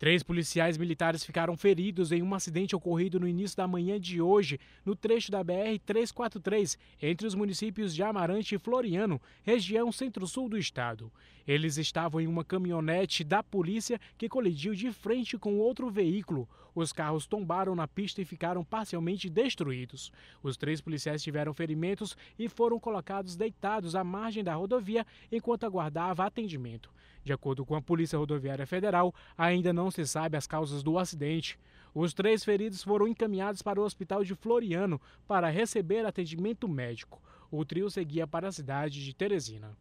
Três policiais militares ficaram feridos em um acidente ocorrido no início da manhã de hoje, no trecho da BR-343, entre os municípios de Amarante e Floriano, região centro-sul do estado. Eles estavam em uma caminhonete da polícia que colidiu de frente com outro veículo. Os carros tombaram na pista e ficaram parcialmente destruídos. Os três policiais tiveram ferimentos e foram colocados deitados à margem da rodovia enquanto aguardava atendimento. De acordo com a Polícia Rodoviária Federal, ainda não não se sabe as causas do acidente. Os três feridos foram encaminhados para o hospital de Floriano para receber atendimento médico. O trio seguia para a cidade de Teresina.